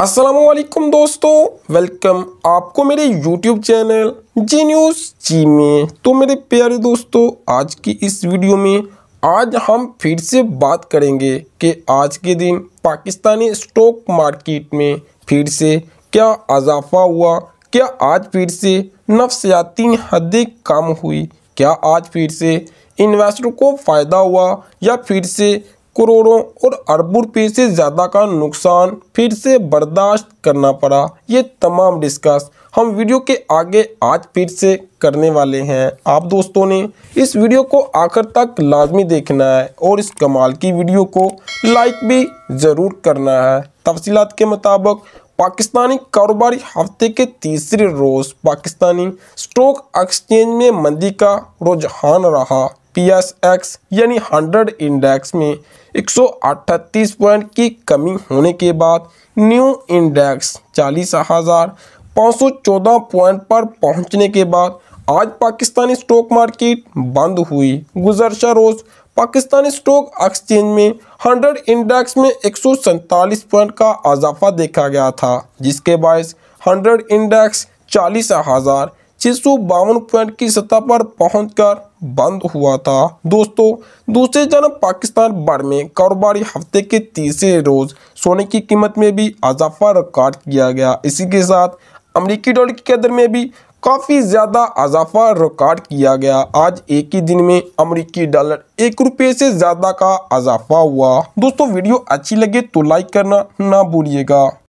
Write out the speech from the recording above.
असलकम दोस्तों वेलकम आपको मेरे YouTube channel Zee news ji में तो मेरे प्यारे दोस्तों आज की इस वीडियो में आज हम फिर से बात करेंगे कि आज के दिन पाकिस्तानी स्टॉक मार्केट में फिर से क्या इजाफा हुआ क्या आज फिर से नफ्सियाती हदें कम हुई क्या आज फिर से इन्वेस्टर को फ़ायदा हुआ या फिर से करोड़ों और अरबों रुपये से ज़्यादा का नुकसान फिर से बर्दाश्त करना पड़ा ये तमाम डिस्कस हम वीडियो के आगे आज फिर से करने वाले हैं आप दोस्तों ने इस वीडियो को आखिर तक लाजमी देखना है और इस कमाल की वीडियो को लाइक भी ज़रूर करना है तफसीत के मुताबिक पाकिस्तानी कारोबारी हफ्ते के तीसरे रोज़ पाकिस्तानी स्टॉक एक्सचेंज में मंदी का रुझान रहा पी एस एक्स यानी हंड्रेड इंडेक्स में अट्ठतीस पॉइंट की कमी होने के बाद न्यू इंडेक्स चालीस हज़ार पाँच सौ चौदह पॉइंट पर पहुंचने के बाद आज पाकिस्तानी स्टॉक मार्केट बंद हुई गुजरशा रोज़ पाकिस्तानी स्टॉक एक्सचेंज में 100 इंडेक्स में एक पॉइंट का अजाफा देखा गया था जिसके बायस 100 इंडेक्स चालीस हज़ार छः सौ बावन पॉइंट की सतह पर पहुंचकर बंद हुआ था दोस्तों दूसरे जानब पाकिस्तान भर में कारोबारी हफ्ते के तीसरे रोज सोने की कीमत में भी इजाफा रिकॉर्ड किया गया इसी के साथ अमरीकी डॉलर की कदर में भी काफ़ी ज़्यादा इजाफा रिकॉर्ड किया गया आज एक ही दिन में अमरीकी डॉलर एक रुपये से ज़्यादा का इजाफा हुआ दोस्तों वीडियो अच्छी लगे तो लाइक करना ना भूलिएगा